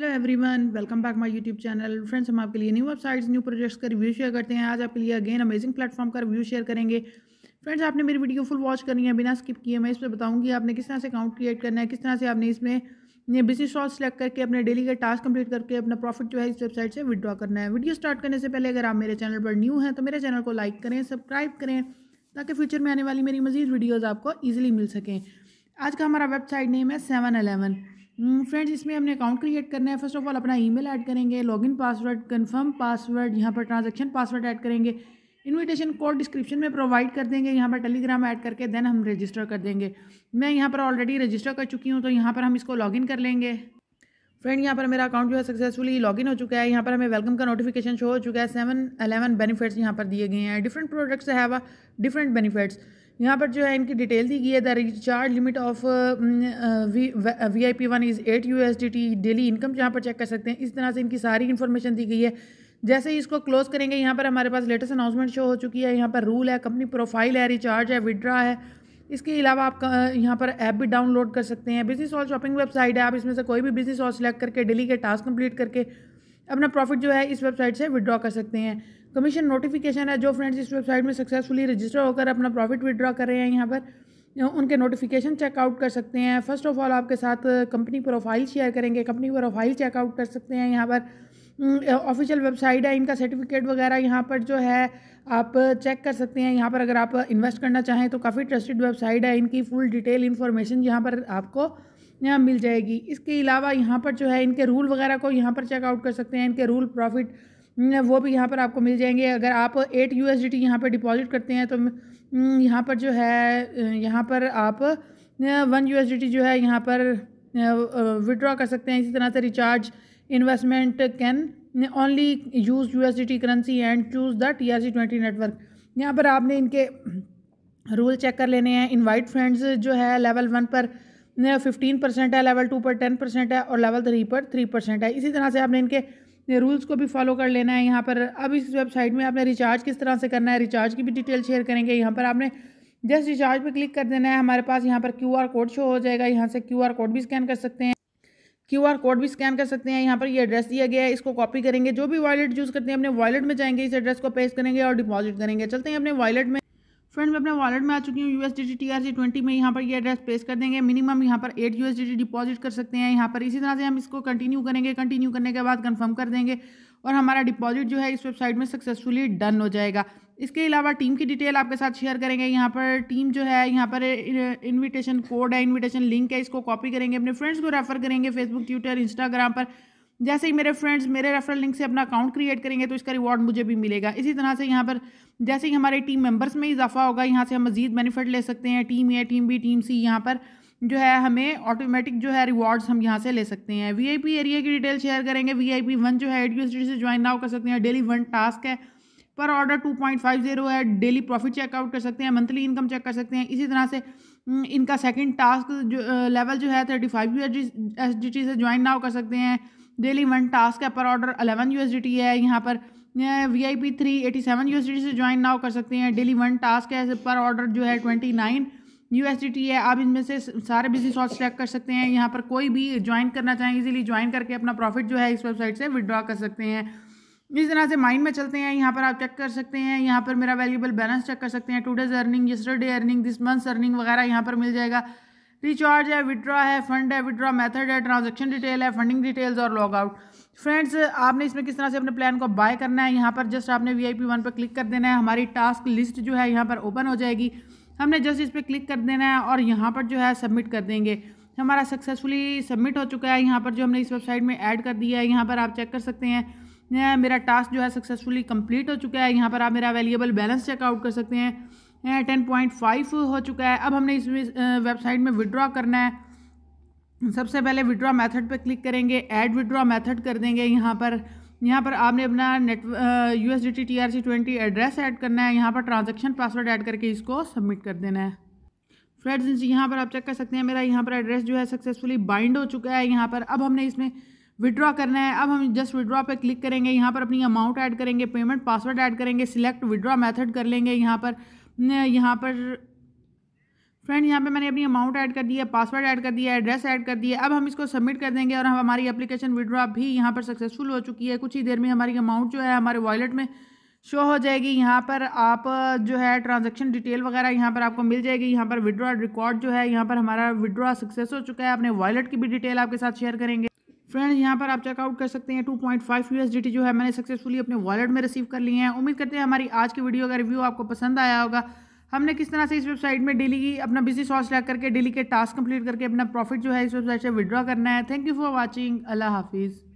hello everyone welcome back my YouTube channel friends हम आपके लिए न्यू वेबसाइट्स न्यू प्रोजेक्ट्स का रिव्यू शेयर करते हैं आज आपके लिए अगेन अमेजिंग प्लेटफॉर्म का रिव्यू शेयर करेंगे फ्रेंड्स आपने मेरी वीडियो फुल वॉच करनी है बिना स्किप किए मैं इस पर बताऊंगी आपने किस तरह से अकाउंट क्रिएट करना है किस तरह से आपने इसमें बिजनेस शॉल सेलेक्ट करके अपने डेली का टास्क कंप्लीट करके अपना प्रॉफिट जो है इस वेबसाइट से विद्रॉ करना है वीडियो स्टार्ट करने से पहले अगर आप मेरे चैनल पर न्यू हैं तो मेरे चैनल को लाइक करें सब्सक्राइब करें ताकि फ्यूचर में आने वाली मेरी मजीद वीडियोज़ आपको ईजिली मिल सकें आज का हमारा वेबसाइट नेम है सेवन अलेवन फ्रेंड्स hmm, इसमें हमने अकाउंट क्रिएट करना है फर्स्ट ऑफ ऑल अपना ईमेल ऐड करेंगे लॉगिन पासवर्ड कंफर्म पासवर्ड यहाँ पर ट्रांजैक्शन पासवर्ड ऐड करेंगे इनविटेशन कोड डिस्क्रिप्शन में प्रोवाइड कर देंगे यहाँ पर टेलीग्राम ऐड करके देन हम रजिस्टर कर देंगे मैं यहाँ पर ऑलरेडी रजिस्टर कर चुकी हूँ तो यहाँ पर हम इसको लॉगिन कर लेंगे फ्रेंड यहाँ पर मेरा अकाउंट जो है सक्सेसफुली लॉगिन हो चुका है यहाँ पर हमें वेलकम का नोटिफिकेशन शो हो चुका है सेवन अलेवन बेनिफिट्स यहाँ पर दिए गए हैं different products have different benefits यहाँ पर जो है इनकी डिटेल दी गई है the recharge limit of V I P one is eight U S D T daily income यहाँ पर चेक कर सकते हैं इस तरह से इनकी सारी इन्फॉर्मेशन दी गई है जैसे ही इसको क्लोज करेंगे यहाँ पर हमारे पास लेटेस्ट अनाउंसमेंट शो हो चुकी है यहाँ पर रूल है कंपनी प्रोफाइल है रिचार्ज है विड्रा है इसके अलावा आप uh, यहाँ पर ऐप भी डाउनलोड कर सकते हैं बिजनेस और शॉपिंग वेबसाइट है आप इसमें से कोई भी बिजनेस और सेलेक्ट करके डेली के टास्क कंप्लीट करके अपना प्रॉफिट जो है इस वेबसाइट से विदड्रॉ कर सकते हैं कमीशन नोटिफिकेशन है जो फ्रेंड्स इस वेबसाइट में सक्सेसफुली रजिस्टर होकर अपना प्रॉफिट विदड्रॉ कर रहे हैं यहाँ पर उनके नोटिफिकेशन चेकआउट कर सकते हैं फर्स्ट ऑफ ऑल आपके साथ कंपनी प्रोफाइल शेयर करेंगे कंपनी प्रोफाइल चेकआउट कर सकते हैं यहाँ पर ऑफिशियल वेबसाइट है इनका सर्टिफिकेट वगैरह यहाँ पर जो है आप चेक कर सकते हैं यहाँ पर अगर आप इन्वेस्ट करना चाहें तो काफ़ी ट्रस्टेड वेबसाइट है इनकी फुल डिटेल इन्फॉर्मेशन यहाँ पर आपको यहाँ मिल जाएगी इसके अलावा यहाँ पर जो है इनके रूल वगैरह को यहाँ पर चेकआउट कर सकते हैं इनके रूल प्रॉफिट वो भी यहाँ पर आपको मिल जाएंगे अगर आप eight U S D T यहाँ पर डिपॉजिट करते हैं तो यहाँ पर जो है यहाँ पर आप one U S D T जो है यहाँ पर विड्रॉ कर सकते हैं इसी तरह से recharge investment can only use U S D T currency and choose the T R C twenty network यहाँ पर आपने इनके रूल चेक कर लेने हैं इनवाइट फ्रेंड्स जो है लेवल वन पर फिफ्टीन परसेंट है लेवल टू पर टेन परसेंट है और लेवल थ्री पर थ्री परसेंट है इसी तरह से आपने इनके रूल्स को भी फॉलो कर लेना है यहाँ पर अब इस वेबसाइट में आपने रिचार्ज किस तरह से करना है रिचार्ज की भी डिटेल शेयर करेंगे यहाँ पर आपने जस्ट रिचार्ज पर क्लिक कर देना है हमारे पास यहाँ पर क्यू आर कोड शो हो जाएगा यहाँ से क्यू आर कोड भी स्कैन कर सकते हैं क्यू आर कोड भी स्कैन कर सकते हैं यहाँ पर ये यह एड्रेस दिया गया है इसको कॉपी करेंगे जो भी वॉलेट यूज़ करते हैं अपने वॉलेट में जाएंगे इस एड्रेस को पेस्ट करेंगे और डिपॉजिट करेंगे चलते हैं अपने वॉलेट में फ्रेंड मैं अपने वॉलेट में आ चुकी हूँ U S D T T R twenty में यहाँ पर ये एड्रेस प्लेस कर देंगे मिनिमम यहाँ पर eight U S D T deposit कर सकते हैं यहाँ पर इसी तरह से हम इसको कंटिन्यू करेंगे कंटिन्यू करने के बाद कन्फर्म कर देंगे और हमारा डिपॉजिट जो है इस वेबसाइट में सक्सेसफुली डन हो जाएगा इसके अलावा टीम की डिटेल आपके साथ शेयर करेंगे यहाँ पर टीम जो है यहाँ पर इनविटेशन कोड है इनविटेशन लिंक है इसको कॉपी करेंगे अपने फ्रेंड्स को रेफर करेंगे फेसबुक ट्विटर इंस्टाग्राम पर जैसे ही मेरे फ्रेंड्स मेरे रेफरल लिंक से अपना अकाउंट क्रिएट करेंगे तो इसका रिवॉर्ड मुझे भी मिलेगा इसी तरह से यहाँ पर जैसे ही हमारे टीम मेंबर्स में इजाफा होगा यहाँ से हम मजीद बेनिफिट ले सकते हैं team A team B team C यहाँ पर जो है हमें ऑटोमेटिक जो है रिवॉर्ड्स हम यहाँ से ले सकते हैं वीआईपी एरिया की डिटेल शेयर करेंगे वी वन जो है एड यूनिवर्सिटी से ज्वाइन नाउ कर सकते हैं डेली वन टास्क है per order two point five zero है डेली प्रॉफिट चेकआउट कर सकते हैं मंथली इनकम चेक कर सकते हैं इसी तरह से इनका सेकंड टास्क जो लेवल जो है थर्टी फाइव एस टी से ज्वाइन नाउ कर सकते हैं डेली वन टास्क है पर ऑर्डर अलेवन यू है यहाँ पर V I P three eighty seven U से ज्वाइन नाउ कर सकते हैं डेली वन टास्क है पर ऑर्डर जो है ट्वेंटी नाइन यू है आप इनमें से सारे बिजनेस ऑर्ड्स चेक कर सकते हैं यहाँ पर कोई भी ज्वाइन करना चाहें इजीली ज्वाइन करके अपना प्रॉफिट जो है इस वेबसाइट से विदड्रॉ कर सकते हैं इस तरह से माइंड में चलते हैं यहाँ पर आप चेक कर सकते हैं यहाँ पर मेरा वैल्यूबल बैलेंस चेक कर सकते हैं today's earning yesterday earning this month earning वगैरह यहाँ पर मिल जाएगा रिचार्ज है विड्रा है फंड है विड्रा मेथड है ट्रांजैक्शन डिटेल है फंडिंग डिटेल्स और लॉग आउट फ्रेंड्स आपने इसमें किस तरह से अपने प्लान को बाय करना है यहाँ पर जस्ट आपने वी आई पी वन पर क्लिक कर देना है हमारी टास्क लिस्ट जो है यहाँ पर ओपन हो जाएगी हमने जस्ट इस पर क्लिक कर देना है और यहाँ पर जो है सबमिट कर देंगे हमारा सक्सेसफुली सबमिट हो चुका है यहाँ पर जो हमने इस वेबसाइट में ऐड कर दिया है यहाँ पर आप चेक कर सकते हैं मेरा टास्क जो है सक्सेसफुली कंप्लीट हो चुका है यहाँ पर आप मेरा अवेलेबल बैलेंस चेकआउट कर सकते हैं टेन पॉइंट फाइव हो चुका है अब हमने इस वेबसाइट में विड्रॉ करना है सबसे पहले विड्रॉ मेथड पर क्लिक करेंगे ऐड विड्रॉ मेथड कर देंगे यहाँ पर यहाँ पर आपने अपना net U S D T R C twenty address add करना है यहाँ पर ट्रांजेक्शन पासवर्ड ऐड करके इसको सबमिट कर देना है फ्रेंड्स यहाँ पर आप चेक कर सकते हैं मेरा यहाँ पर एड्रेस जो है सक्सेसफुली बाइंड हो चुका है यहाँ पर अब हमने इसमें विड्रॉ करना है अब हम जस्ट विड्रॉ पे क्लिक करेंगे यहाँ पर अपनी अमाउंट ऐड करेंगे पेमेंट पासवर्ड ऐड करेंगे सिलेक्ट विड्रॉ मेथड कर लेंगे यहाँ पर यहाँ पर फ्रेंड यहाँ पे मैंने अपनी अमाउंट ऐड कर दी है पासवर्ड ऐड कर दिया है एड्रेस ऐड कर दिया अब हम इसको सबमिट कर देंगे और हम हमारी एप्लीकेशन विड्रॉ भी यहाँ पर सक्सेसफुल हो चुकी है कुछ ही देर में हमारी अमाउंट जो है हमारे वॉलेट में शो हो जाएगी यहाँ पर आप जो है ट्रांजैक्शन डिटेल वगैरह यहाँ पर आपको मिल जाएगी यहाँ पर विड्रॉ रिकॉर्ड जो है यहाँ पर हमारा विड्रॉ सक्सेस हो चुका है अपने वॉलेट की भी डिटेल आपके साथ शेयर करेंगे फ्रेंड्स यहाँ पर आप चेकआउट कर सकते हैं टू पॉइंट फाइव यूएसडीटी जो है मैंने सक्सेसफुली अपने वॉलेट में रिसीव कर लिए हैं उम्मीद करते हैं हमारी आज की वीडियो का रिव्यू आपको पसंद आया होगा हमने किस तरह से इस वेबसाइट में डेली की अपना बिजनेस लैक करके डेली के टास्क कंप्लीट करके अपना प्रॉफिट जो है इस वेबसाइट से विड्रॉ करना है थैंक यू फॉर वॉचिंग अल्लाह हाफिज़